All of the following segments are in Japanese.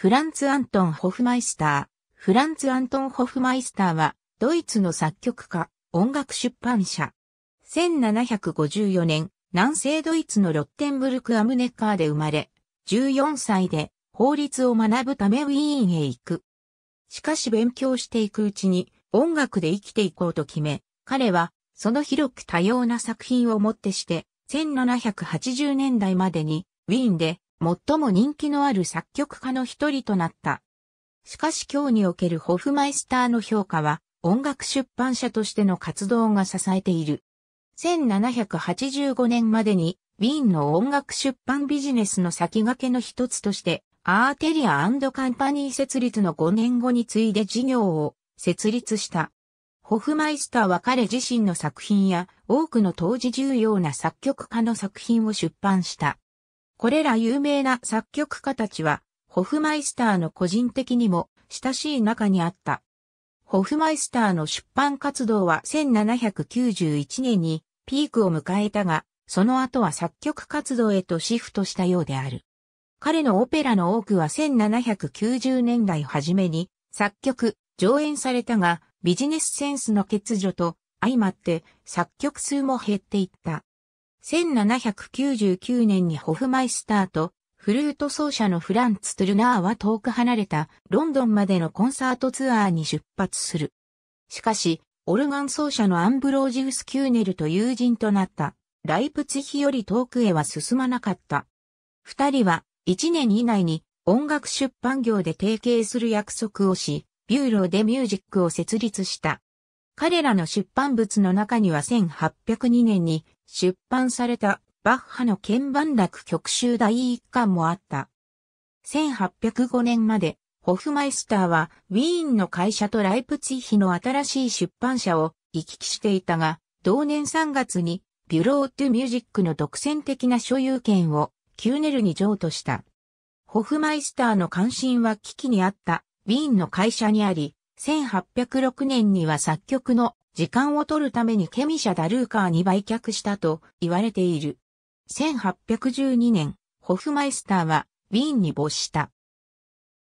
フランツ・アントン・ホフマイスター。フランツ・アントン・ホフマイスターは、ドイツの作曲家、音楽出版社。1754年、南西ドイツのロッテンブルク・アムネッカーで生まれ、14歳で法律を学ぶためウィーンへ行く。しかし勉強していくうちに、音楽で生きていこうと決め、彼は、その広く多様な作品をもってして、1780年代までに、ウィーンで最も人気のある作曲家の一人となった。しかし今日におけるホフマイスターの評価は、音楽出版社としての活動が支えている。1785年までに、ウィーンの音楽出版ビジネスの先駆けの一つとして、アーテリアカンパニー設立の5年後に次いで事業を設立した。ホフマイスターは彼自身の作品や多くの当時重要な作曲家の作品を出版した。これら有名な作曲家たちは、ホフマイスターの個人的にも親しい中にあった。ホフマイスターの出版活動は1791年にピークを迎えたが、その後は作曲活動へとシフトしたようである。彼のオペラの多くは1790年代初めに作曲、上演されたが、ビジネスセンスの欠如と相まって作曲数も減っていった。1799年にホフマイスターとフルート奏者のフランツ・トゥルナーは遠く離れたロンドンまでのコンサートツアーに出発する。しかし、オルガン奏者のアンブロージウス・キューネルと友人となったライプツヒより遠くへは進まなかった。二人は一年以内に音楽出版業で提携する約束をし、ビューローでミュージックを設立した。彼らの出版物の中には1802年に出版されたバッハの鍵盤楽曲集第1巻もあった。1805年まで、ホフマイスターはウィーンの会社とライプツィヒの新しい出版社を行き来していたが、同年3月にビュロー・トゥ・ミュージックの独占的な所有権をキューネルに譲渡した。ホフマイスターの関心は危機にあったウィーンの会社にあり、1806年には作曲の時間を取るためにケミシャ・ダルーカーに売却したと言われている。1812年、ホフマイスターはウィーンに没した。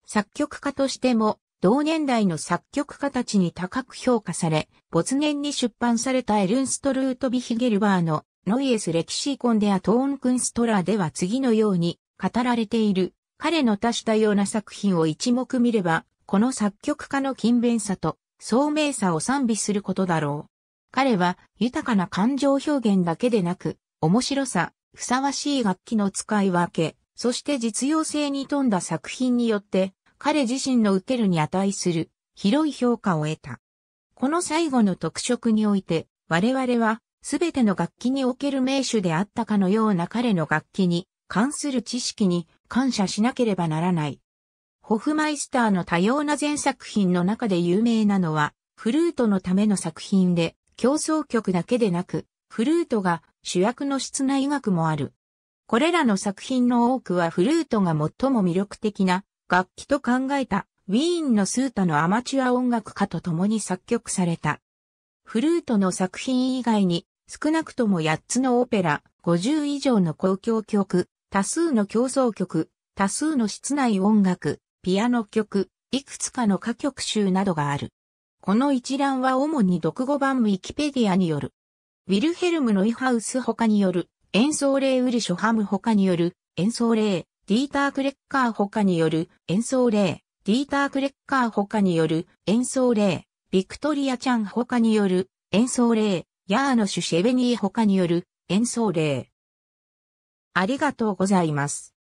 作曲家としても同年代の作曲家たちに高く評価され、没年に出版されたエルンストルート・ビヒゲルバーのノイエス・レキシーコンデア・トーン・クンストラーでは次のように語られている。彼の多種多様な作品を一目見れば、この作曲家の勤勉さと聡明さを賛美することだろう。彼は豊かな感情表現だけでなく、面白さ、ふさわしい楽器の使い分け、そして実用性に富んだ作品によって、彼自身の受けるに値する広い評価を得た。この最後の特色において、我々はすべての楽器における名手であったかのような彼の楽器に関する知識に感謝しなければならない。ホフマイスターの多様な全作品の中で有名なのは、フルートのための作品で、競争曲だけでなく、フルートが主役の室内楽もある。これらの作品の多くはフルートが最も魅力的な楽器と考えたウィーンのスータのアマチュア音楽家と共に作曲された。フルートの作品以外に少なくとも8つのオペラ、50以上の公共曲、多数の競争曲、多数の室内音楽、ピアノ曲、いくつかの歌曲集などがある。この一覧は主に読語版ウィキペディアによる。ウィルヘルムのイハウス他による、演奏例ウルショハム他による、演奏例、ディーター・クレッカー他による、演奏例、ディーター・クレッカー他による、演奏例、ビクトリア・ちゃん他による、演奏例、ヤーノシュ・シェベニー他による、演奏例。ありがとうございます。